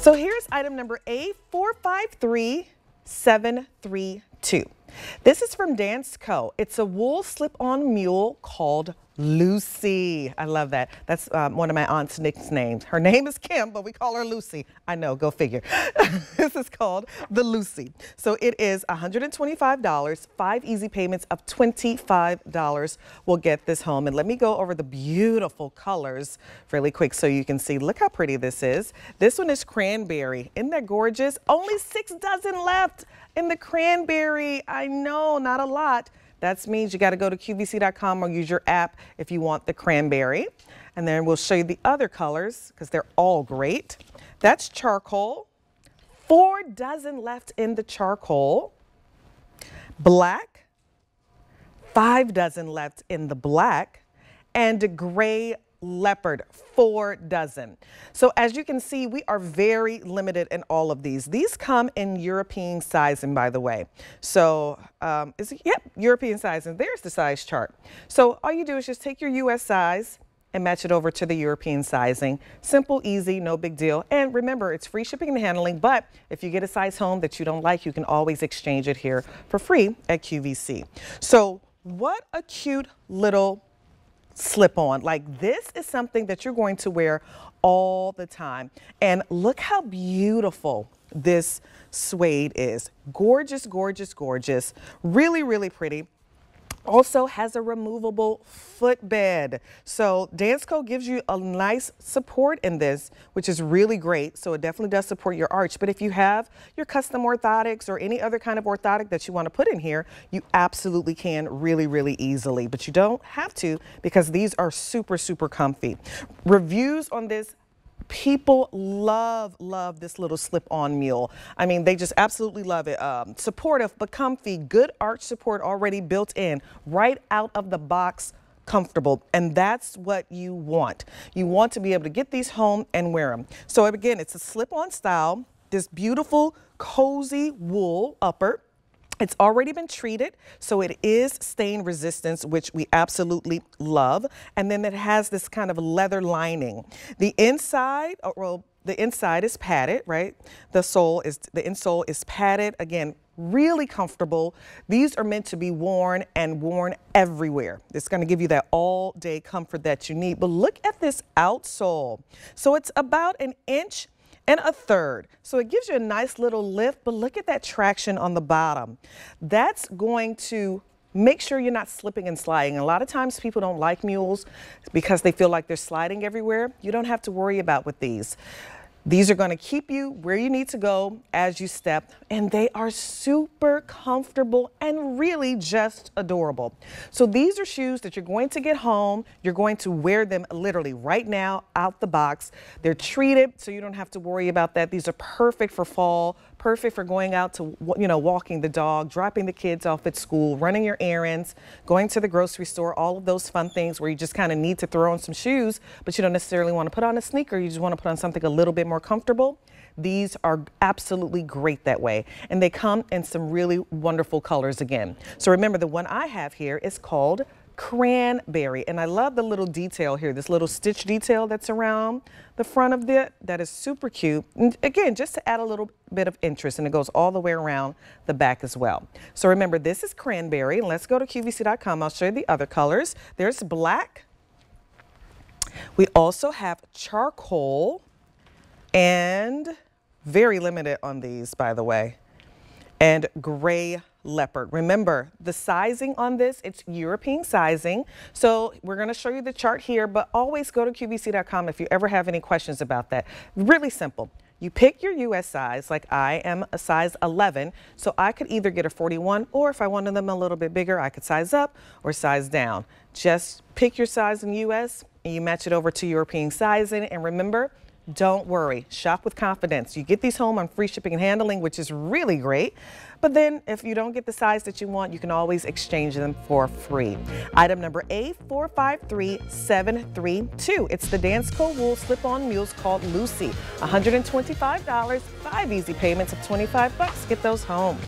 So here's item number A453732. This is from Dance Co. It's a wool slip-on mule called Lucy. I love that. That's um, one of my aunt's nicknames. Her name is Kim, but we call her Lucy. I know, go figure. this is called the Lucy. So it is $125, five easy payments of $25 will get this home. And let me go over the beautiful colors really quick so you can see. Look how pretty this is. This one is cranberry. Isn't that gorgeous? Only six dozen left in the cranberry. I know, not a lot. That means you got to go to QVC.com or use your app if you want the cranberry. And then we'll show you the other colors because they're all great. That's charcoal. Four dozen left in the charcoal. Black. Five dozen left in the black. And gray leopard, four dozen. So as you can see, we are very limited in all of these. These come in European sizing, by the way. So um, is it, yep, European sizing. There's the size chart. So all you do is just take your U.S. size and match it over to the European sizing. Simple, easy, no big deal. And remember, it's free shipping and handling, but if you get a size home that you don't like, you can always exchange it here for free at QVC. So what a cute little slip on. Like this is something that you're going to wear all the time. And look how beautiful this suede is. Gorgeous, gorgeous, gorgeous. Really, really pretty also has a removable footbed. So Dansko gives you a nice support in this, which is really great. So it definitely does support your arch. But if you have your custom orthotics or any other kind of orthotic that you want to put in here, you absolutely can really, really easily. But you don't have to because these are super, super comfy. Reviews on this People love, love this little slip-on mule. I mean, they just absolutely love it. Um, supportive but comfy, good arch support already built in, right out of the box comfortable. And that's what you want. You want to be able to get these home and wear them. So again, it's a slip-on style, this beautiful, cozy wool upper, it's already been treated, so it is stain resistance, which we absolutely love. And then it has this kind of leather lining. The inside, oh, well, the inside is padded, right? The sole is the insole is padded. Again, really comfortable. These are meant to be worn and worn everywhere. It's going to give you that all day comfort that you need. But look at this outsole. So it's about an inch and a third. So it gives you a nice little lift, but look at that traction on the bottom. That's going to make sure you're not slipping and sliding. A lot of times people don't like mules because they feel like they're sliding everywhere. You don't have to worry about with these. These are going to keep you where you need to go as you step, and they are super comfortable and really just adorable. So these are shoes that you're going to get home. You're going to wear them literally right now out the box. They're treated, so you don't have to worry about that. These are perfect for fall, perfect for going out to, you know, walking the dog, dropping the kids off at school, running your errands, going to the grocery store, all of those fun things where you just kind of need to throw on some shoes, but you don't necessarily want to put on a sneaker. You just want to put on something a little bit more comfortable. These are absolutely great that way. And they come in some really wonderful colors again. So remember, the one I have here is called cranberry. And I love the little detail here, this little stitch detail that's around the front of it. That is super cute. And again, just to add a little bit of interest, and it goes all the way around the back as well. So remember, this is cranberry. And let's go to QVC.com. I'll show you the other colors. There's black. We also have charcoal and very limited on these, by the way, and gray leopard. Remember, the sizing on this, it's European sizing. So we're going to show you the chart here, but always go to QVC.com if you ever have any questions about that. Really simple. You pick your U.S. size, like I am a size 11, so I could either get a 41, or if I wanted them a little bit bigger, I could size up or size down. Just pick your size in U.S., and you match it over to European sizing, and remember, don't worry, shop with confidence. You get these home on free shipping and handling, which is really great. But then if you don't get the size that you want, you can always exchange them for free. Item number A453732. It's the Dance Co wool slip-on mules called Lucy. $125, five easy payments of 25 bucks. Get those home.